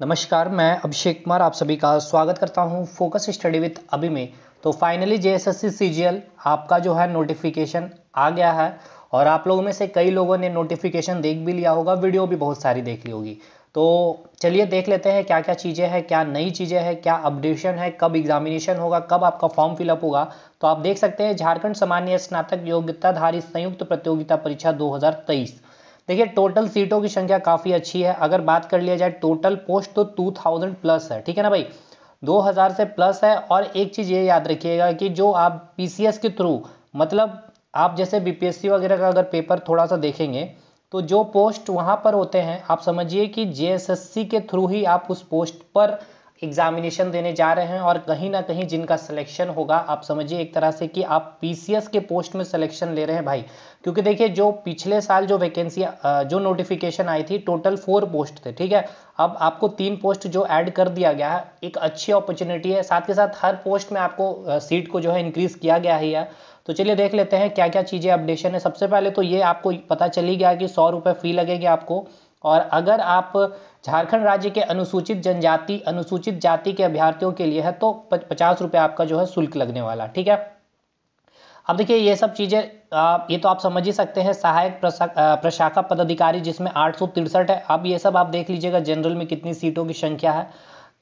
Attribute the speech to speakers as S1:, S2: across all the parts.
S1: नमस्कार मैं अभिषेक कुमार आप सभी का स्वागत करता हूं फोकस स्टडी विथ अभी में तो फाइनली जे एस आपका जो है नोटिफिकेशन आ गया है और आप लोगों में से कई लोगों ने नोटिफिकेशन देख भी लिया होगा वीडियो भी बहुत सारी देख ली होगी तो चलिए देख लेते हैं क्या क्या चीज़ें हैं क्या नई चीज़ें हैं क्या अपडेशन है कब एग्जामिनेशन होगा कब आपका फॉर्म फिलअप होगा तो आप देख सकते हैं झारखंड सामान्य स्नातक योग्यताधारी संयुक्त प्रतियोगिता परीक्षा दो देखिए टोटल सीटों की संख्या काफ़ी अच्छी है अगर बात कर लिया जाए टोटल पोस्ट तो टू थाउजेंड प्लस है ठीक है ना भाई दो हज़ार से प्लस है और एक चीज़ ये याद रखिएगा कि जो आप पीसीएस के थ्रू मतलब आप जैसे बीपीएससी वगैरह का अगर पेपर थोड़ा सा देखेंगे तो जो पोस्ट वहां पर होते हैं आप समझिए कि जेएसएससी के थ्रू ही आप उस पोस्ट पर एग्जामिनेशन देने जा रहे हैं और कहीं ना कहीं जिनका सिलेक्शन होगा आप समझिए एक तरह से कि आप पीसीएस के पोस्ट में सिलेक्शन ले रहे हैं भाई क्योंकि देखिए जो पिछले साल जो वैकेंसी जो नोटिफिकेशन आई थी टोटल फोर पोस्ट थे ठीक है अब आपको तीन पोस्ट जो ऐड कर दिया गया है एक अच्छी अपॉर्चुनिटी है साथ के साथ हर पोस्ट में आपको सीट को जो है इंक्रीज किया गया है यार तो चलिए देख लेते हैं क्या क्या चीज़ें अपडेशन है सबसे पहले तो ये आपको पता चली गया कि सौ रुपये फ़ी लगेगी आपको और अगर आप झारखंड राज्य के अनुसूचित जनजाति अनुसूचित जाति के अभ्यर्थियों के लिए है तो पचास रुपये आपका जो है शुल्क लगने वाला ठीक है अब देखिए ये सब चीज़ें ये तो आप समझ ही सकते हैं सहायक प्रशाखा पदाधिकारी जिसमें आठ है अब ये सब आप देख लीजिएगा जनरल में कितनी सीटों की संख्या है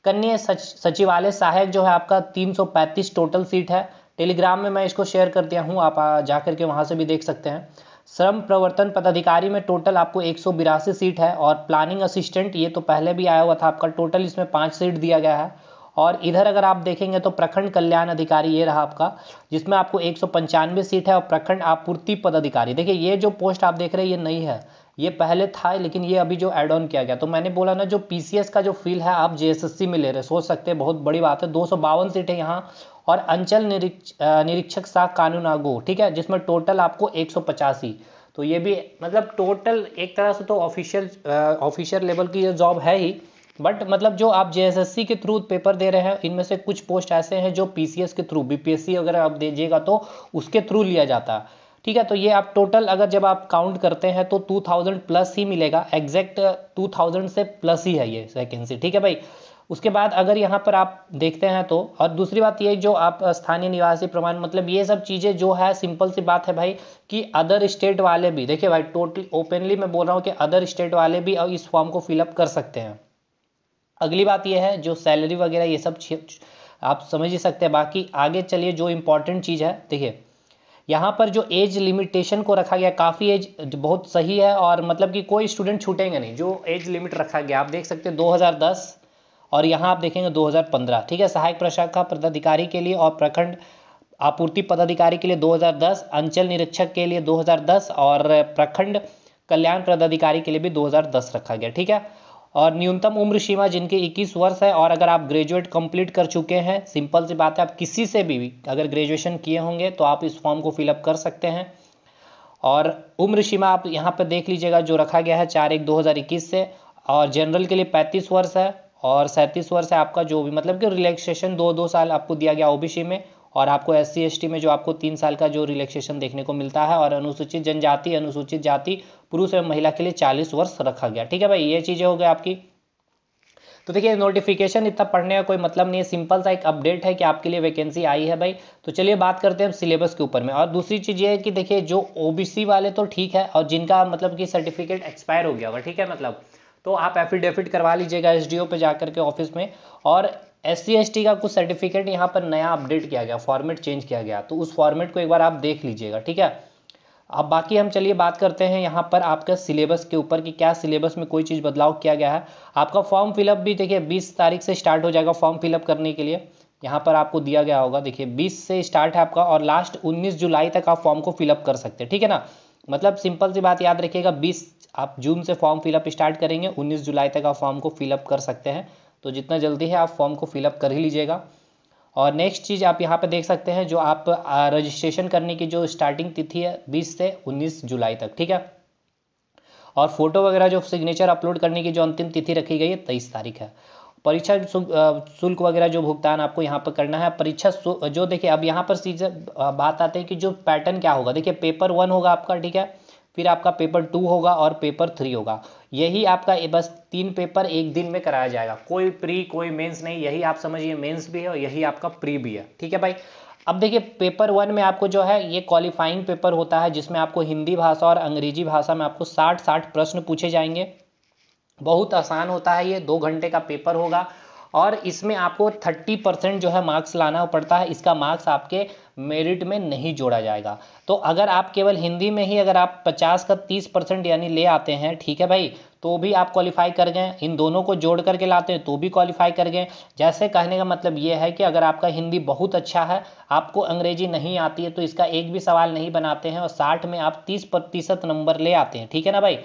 S1: कन्या सच, सचिवालय सहायक जो है आपका 335 टोटल सीट है टेलीग्राम में मैं इसको शेयर कर दिया हूँ आप जाकर के वहाँ से भी देख सकते हैं श्रम प्रवर्तन पदाधिकारी में टोटल आपको एक सीट है और प्लानिंग असिस्टेंट ये तो पहले भी आया हुआ था आपका टोटल इसमें पाँच सीट दिया गया है और इधर अगर आप देखेंगे तो प्रखंड कल्याण अधिकारी ये रहा आपका जिसमें आपको एक सीट है और प्रखंड आपूर्ति पदाधिकारी देखिए ये जो पोस्ट आप देख रहे हैं ये नहीं है ये पहले था लेकिन ये अभी जो एड ऑन किया गया तो मैंने बोला ना जो पी का जो फील है आप जेएसएससी में ले रहे सोच सकते हैं बहुत बड़ी बात है दो सीटें यहाँ और अंचल निरीक्षक सा कानून आगो ठीक है जिसमें टोटल आपको एक तो ये भी मतलब टोटल एक तरह से तो ऑफिशियल ऑफिशियल लेवल की जॉब है ही बट मतलब जो आप जेएसएससी के थ्रू पेपर दे रहे हैं इनमें से कुछ पोस्ट ऐसे हैं जो पी के थ्रू बी अगर आप दीजिएगा तो उसके थ्रू लिया जाता है ठीक है तो ये आप टोटल अगर जब आप काउंट करते हैं तो 2000 प्लस ही मिलेगा एग्जैक्ट 2000 से प्लस ही है ये वैकेंसी ठीक है भाई उसके बाद अगर यहाँ पर आप देखते हैं तो और दूसरी बात ये जो आप स्थानीय निवासी प्रमाण मतलब ये सब चीज़ें जो है सिंपल सी बात है भाई कि अदर स्टेट वाले भी देखिए भाई टोटली ओपनली मैं बोल रहा हूँ कि अदर स्टेट वाले भी अब इस फॉर्म को फिलअप कर सकते हैं अगली बात ये है जो सैलरी वगैरह ये सब आप समझ ही सकते हैं बाकी आगे चलिए जो इम्पोर्टेंट चीज़ है देखिए यहाँ पर जो एज लिमिटेशन को रखा गया काफ़ी एज बहुत सही है और मतलब कि कोई स्टूडेंट छूटेंगे नहीं जो एज लिमिट रखा गया आप देख सकते हैं 2010 और यहाँ आप देखेंगे 2015 ठीक है सहायक प्रशाखा पदाधिकारी के लिए और प्रखंड आपूर्ति पदाधिकारी के लिए 2010 अंचल निरीक्षक के लिए 2010 और प्रखंड कल्याण पदाधिकारी के लिए भी दो रखा गया ठीक है और न्यूनतम उम्र सीमा जिनके 21 वर्ष है और अगर आप ग्रेजुएट कंप्लीट कर चुके हैं सिंपल सी बात है आप किसी से भी अगर ग्रेजुएशन किए होंगे तो आप इस फॉर्म को फिलअप कर सकते हैं और उम्र सीमा आप यहाँ पर देख लीजिएगा जो रखा गया है चार एक दो से और जनरल के लिए पैंतीस वर्ष है और सैंतीस वर्ष है आपका जो भी मतलब कि रिलैक्सेशन दो दो साल आपको दिया गया ओबीसी में और आपको एस सी में जो आपको तीन साल का जो रिलैक्सेशन देखने को मिलता है और अनुसूचित जनजाति अनुसूचित जाति पुरुष एवं महिला के लिए चालीस वर्ष रखा गया ठीक है भाई ये चीज़ें हो गए आपकी तो देखिए नोटिफिकेशन इतना पढ़ने का कोई मतलब नहीं है सिंपल सा एक अपडेट है कि आपके लिए वैकेंसी आई है भाई तो चलिए बात करते हैं सिलेबस के ऊपर में और दूसरी चीज़ ये है कि देखिए जो ओबीसी वाले तो ठीक है और जिनका मतलब कि सर्टिफिकेट एक्सपायर हो गया होगा ठीक है मतलब तो आप एफिडेविट करवा लीजिएगा एस पे जाकर के ऑफिस में और एस सी का कुछ सर्टिफिकेट यहाँ पर नया अपडेट किया गया फॉर्मेट चेंज किया गया तो उस फॉर्मेट को एक बार आप देख लीजिएगा ठीक है अब बाकी हम चलिए बात करते हैं यहाँ पर आपका सिलेबस के ऊपर कि क्या सिलेबस में कोई चीज़ बदलाव किया गया है आपका फॉर्म फिलअप भी देखिए 20 तारीख से स्टार्ट हो जाएगा फॉर्म फिलअप करने के लिए यहाँ पर आपको दिया गया होगा देखिए 20 से स्टार्ट है आपका और लास्ट 19 जुलाई तक आप फॉर्म को फिलअप कर सकते हैं ठीक है ना मतलब सिंपल सी बात याद रखिएगा बीस आप जून से फॉर्म फिलअप स्टार्ट करेंगे उन्नीस जुलाई तक आप फॉर्म को फिलअप कर सकते हैं तो जितना जल्दी है आप फॉर्म को फिलअप कर ही लीजिएगा और नेक्स्ट चीज़ आप यहाँ पर देख सकते हैं जो आप रजिस्ट्रेशन करने की जो स्टार्टिंग तिथि है बीस से उन्नीस जुलाई तक ठीक है और फोटो वगैरह जो सिग्नेचर अपलोड करने की जो अंतिम तिथि रखी गई है तेईस तारीख है परीक्षा शुल्क वगैरह जो भुगतान आपको यहाँ पर करना है परीक्षा जो देखिए अब यहाँ पर सीधे बात आते हैं कि जो पैटर्न क्या होगा देखिए पेपर वन होगा आपका ठीक है फिर आपका पेपर टू होगा और पेपर थ्री होगा यही आपका बस तीन पेपर एक दिन में कराया जाएगा कोई प्री कोई मेंस नहीं यही आप समझिए मेंस भी है और यही आपका प्री भी है ठीक है भाई अब देखिए पेपर वन में आपको जो है ये क्वालिफाइंग पेपर होता है जिसमें आपको हिंदी भाषा और अंग्रेजी भाषा में आपको साठ साठ प्रश्न पूछे जाएंगे बहुत आसान होता है ये दो घंटे का पेपर होगा और इसमें आपको 30 परसेंट जो है मार्क्स लाना पड़ता है इसका मार्क्स आपके मेरिट में नहीं जोड़ा जाएगा तो अगर आप केवल हिंदी में ही अगर आप 50 का 30 परसेंट यानी ले आते हैं ठीक है भाई तो भी आप क्वालिफाई कर गए इन दोनों को जोड़ करके लाते हैं तो भी क्वालिफाई कर गए जैसे कहने का मतलब ये है कि अगर आपका हिंदी बहुत अच्छा है आपको अंग्रेजी नहीं आती है तो इसका एक भी सवाल नहीं बनाते हैं और साठ में आप तीस प्रतिशत नंबर ले आते हैं ठीक है ना भाई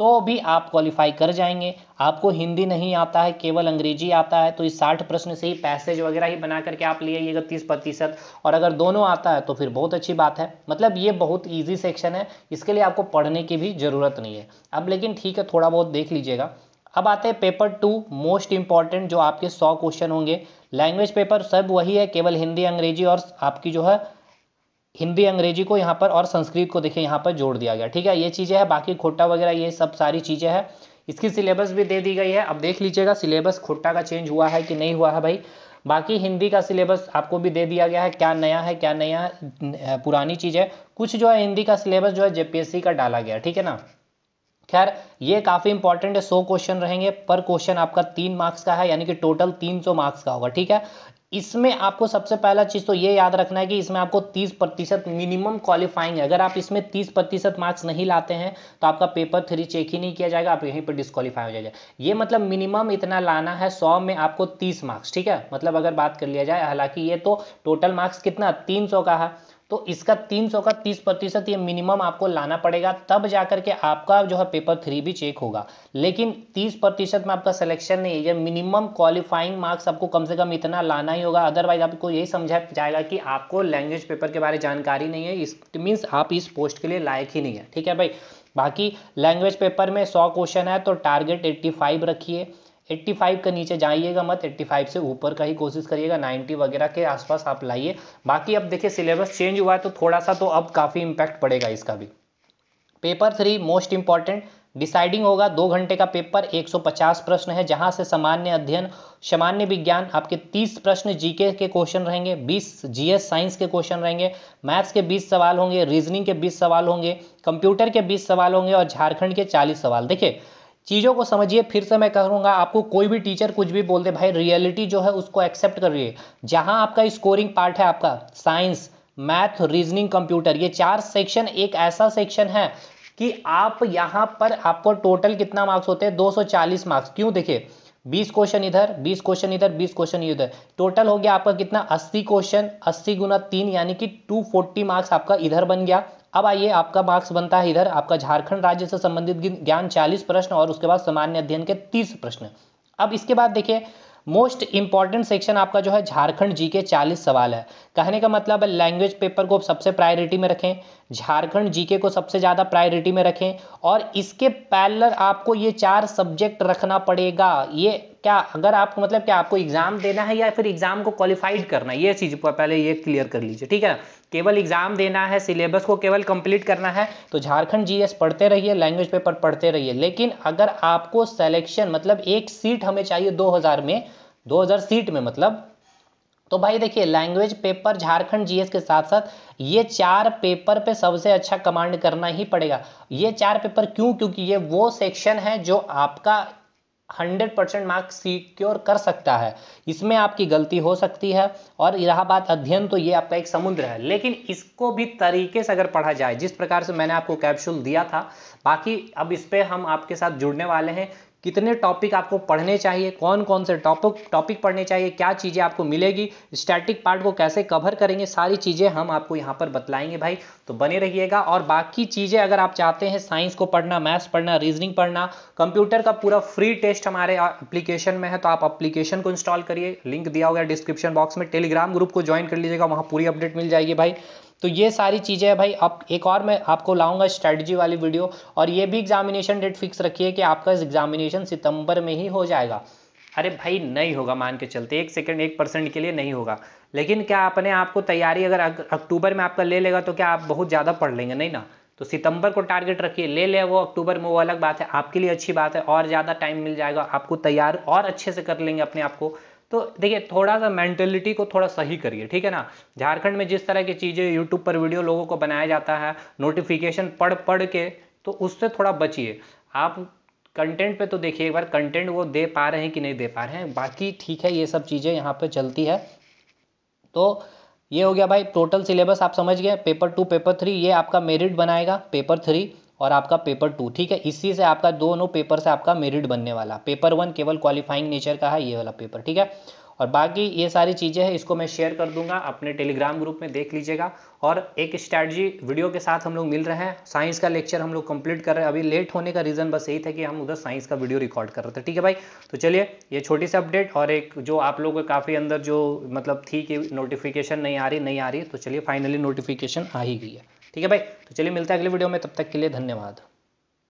S1: तो भी आप क्वालिफाई कर जाएंगे आपको हिंदी नहीं आता है केवल अंग्रेजी आता है तो इस साठ प्रश्न से ही पैसेज वगैरह ही बना करके आप ले आइएगा तीस प्रतिशत और अगर दोनों आता है तो फिर बहुत अच्छी बात है मतलब ये बहुत ईजी सेक्शन है इसके लिए आपको पढ़ने की भी ज़रूरत नहीं है अब लेकिन ठीक है थोड़ा बहुत देख लीजिएगा अब आते हैं पेपर टू मोस्ट इंपॉर्टेंट जो आपके सौ क्वेश्चन होंगे लैंग्वेज पेपर सब वही है केवल हिंदी अंग्रेजी और आपकी जो है हिंदी अंग्रेजी को यहाँ पर और संस्कृत को देखिए यहाँ पर जोड़ दिया गया ठीक है ये चीज़ें हैं बाकी खोटा वगैरह ये सब सारी चीज़ें हैं इसकी सिलेबस भी दे दी गई है अब देख लीजिएगा सिलेबस खोटा का चेंज हुआ है कि नहीं हुआ है भाई बाकी हिंदी का सिलेबस आपको भी दे दिया गया है क्या नया है क्या नया पुरानी चीज़ है कुछ जो है हिंदी का सिलेबस जो है जेपीएससी का डाला गया ठीक है ना खैर ये काफ़ी इंपॉर्टेंट है सौ क्वेश्चन रहेंगे पर क्वेश्चन आपका तीन मार्क्स का है यानी कि टोटल तीन सौ मार्क्स का होगा ठीक है इसमें आपको सबसे पहला चीज तो ये याद रखना है कि इसमें आपको 30 प्रतिशत मिनिमम क्वालिफाइंग है अगर आप इसमें 30 प्रतिशत मार्क्स नहीं लाते हैं तो आपका पेपर थ्री चेक ही नहीं किया जाएगा आप यहीं पर डिस्कालीफाई हो जाएगा ये मतलब मिनिमम इतना लाना है सौ में आपको तीस मार्क्स ठीक है मतलब अगर बात कर लिया जाए हालांकि ये तो टोटल मार्क्स कितना तीन का है तो इसका 300 का 30 प्रतिशत ये मिनिमम आपको लाना पड़ेगा तब जाकर के आपका जो है पेपर थ्री भी चेक होगा लेकिन 30 प्रतिशत में आपका सिलेक्शन नहीं है मिनिमम क्वालिफाइंग मार्क्स आपको कम से कम इतना लाना ही होगा अदरवाइज आपको यही समझा जाएगा कि आपको लैंग्वेज पेपर के बारे में जानकारी नहीं है इस मीन्स आप इस पोस्ट के लिए लायक ही नहीं है ठीक है भाई बाकी लैंग्वेज पेपर में सौ क्वेश्चन है तो टारगेट एट्टी फाइव रखिए 85 का नीचे जाइएगा मत 85 से ऊपर का ही कोशिश करिएगा 90 वगैरह के आसपास आप लाइए बाकी अब देखिए सिलेबस चेंज हुआ है तो थोड़ा सा तो अब काफ़ी इम्पैक्ट पड़ेगा इसका भी paper three most important deciding होगा दो घंटे का पेपर 150 प्रश्न है जहां से सामान्य अध्ययन सामान्य विज्ञान आपके 30 प्रश्न जीके के क्वेश्चन रहेंगे 20 जीएस साइंस के क्वेश्चन रहेंगे मैथ्स के 20 सवाल होंगे रीजनिंग के 20 सवाल होंगे कंप्यूटर के 20 सवाल होंगे और झारखंड के 40 सवाल देखिये चीज़ों को समझिए फिर से मैं कहूँगा आपको कोई भी टीचर कुछ भी बोल दे भाई रियलिटी जो है उसको एक्सेप्ट करिए जहाँ आपका स्कोरिंग पार्ट है आपका साइंस मैथ रीजनिंग कंप्यूटर ये चार सेक्शन एक ऐसा सेक्शन है कि आप यहाँ पर आपको टोटल कितना मार्क्स होते हैं 240 मार्क्स क्यों देखिए 20 क्वेश्चन इधर 20 क्वेश्चन इधर 20 क्वेश्चन इधर टोटल हो गया आपका कितना 80 क्वेश्चन 80 गुना तीन यानी कि 240 मार्क्स आपका इधर बन गया अब आइए आपका मार्क्स बनता है इधर आपका झारखंड राज्य से संबंधित ज्ञान चालीस प्रश्न और उसके बाद सामान्य अध्ययन के तीस प्रश्न अब इसके बाद देखिए मोस्ट इंपॉर्टेंट सेक्शन आपका जो है झारखंड जी के चालीस सवाल है कहने का मतलब है लैंग्वेज पेपर को सबसे प्रायोरिटी में रखें झारखंड जीके को सबसे ज़्यादा प्रायोरिटी में रखें और इसके पैलर आपको ये चार सब्जेक्ट रखना पड़ेगा ये क्या अगर आपको मतलब क्या आपको एग्जाम देना है या फिर एग्जाम को क्वालिफाइड करना है ये चीज पहले ये क्लियर कर लीजिए ठीक है ना केवल एग्जाम देना है सिलेबस को केवल कंप्लीट करना है तो झारखंड जीएस पढ़ते रहिए लैंग्वेज पेपर पढ़ते रहिए लेकिन अगर आपको सेलेक्शन मतलब एक सीट हमें चाहिए 2000 में 2000 सीट में मतलब तो भाई देखिए लैंग्वेज पेपर झारखंड जीएस के साथ साथ ये चार पेपर पे सबसे अच्छा कमांड करना ही पड़ेगा ये चार पेपर क्यों क्योंकि ये वो सेक्शन है जो आपका हंड्रेड परसेंट मार्क्स सिक्योर कर सकता है इसमें आपकी गलती हो सकती है और इलाहाबाद बात अध्ययन तो ये आपका एक समुद्र है लेकिन इसको भी तरीके से अगर पढ़ा जाए जिस प्रकार से मैंने आपको कैप्सूल दिया था बाकी अब इस पर हम आपके साथ जुड़ने वाले हैं कितने टॉपिक आपको पढ़ने चाहिए कौन कौन से टॉपिक टॉपिक पढ़ने चाहिए क्या चीज़ें आपको मिलेगी स्टैटिक पार्ट को कैसे कवर करेंगे सारी चीज़ें हम आपको यहाँ पर बतलाएंगे भाई तो बने रहिएगा और बाकी चीज़ें अगर आप चाहते हैं साइंस को पढ़ना मैथ्स पढ़ना रीजनिंग पढ़ना कंप्यूटर का पूरा फ्री टेस्ट हमारे अप्लीकेशन में है तो आप अप्लीकेशन को इंस्टॉल करिए लिंक दिया होगा डिस्क्रिप्शन बॉक्स में टेलीग्राम ग्रुप को ज्वाइन कर लीजिएगा वहाँ पूरी अपडेट मिल जाएगी भाई तो ये सारी चीज़ें हैं भाई अब एक और मैं आपको लाऊंगा स्ट्रेटजी वाली वीडियो और ये भी एग्जामिनेशन डेट फिक्स रखिए कि आपका एग्जामिनेशन सितंबर में ही हो जाएगा अरे भाई नहीं होगा मान के चलते एक सेकंड एक परसेंट के लिए नहीं होगा लेकिन क्या अपने आपको तैयारी अगर अक्टूबर में आपका ले लेगा तो क्या आप बहुत ज़्यादा पढ़ लेंगे नहीं ना तो सितंबर को टारगेट रखिए ले ले वो अक्टूबर में वो अलग बात है आपके लिए अच्छी बात है और ज़्यादा टाइम मिल जाएगा आपको तैयार और अच्छे से कर लेंगे अपने आप को तो देखिए थोड़ा सा मेंटेलिटी को थोड़ा सही करिए ठीक है ना झारखंड में जिस तरह की चीज़ें यूट्यूब पर वीडियो लोगों को बनाया जाता है नोटिफिकेशन पढ़ पढ़ के तो उससे थोड़ा बचिए आप कंटेंट पे तो देखिए एक बार कंटेंट वो दे पा रहे हैं कि नहीं दे पा रहे हैं बाकी ठीक है ये सब चीज़ें यहाँ पे चलती है तो ये हो गया भाई टोटल सिलेबस आप समझ गए पेपर टू पेपर थ्री ये आपका मेरिट बनाएगा पेपर थ्री और आपका पेपर टू ठीक है इसी से आपका दोनों पेपर से आपका मेरिट बनने वाला पेपर वन केवल क्वालिफाइंग नेचर का है ये वाला पेपर ठीक है और बाकी ये सारी चीज़ें हैं इसको मैं शेयर कर दूंगा अपने टेलीग्राम ग्रुप में देख लीजिएगा और एक स्ट्रैटी वीडियो के साथ हम लोग मिल रहे हैं साइंस का लेक्चर हम लोग कंप्लीट कर रहे हैं अभी लेट होने का रीज़न बस यही था कि हम उधर साइंस का वीडियो रिकॉर्ड कर रहे थे ठीक है भाई तो चलिए ये छोटी सी अपडेट और एक जो आप लोगों के काफ़ी अंदर जो मतलब थी कि नोटिफिकेशन नहीं आ रही नहीं आ रही तो चलिए फाइनली नोटिफिकेशन आ ही गई है ठीक है भाई तो चलिए मिलते हैं अगले वीडियो में तब तक के लिए धन्यवाद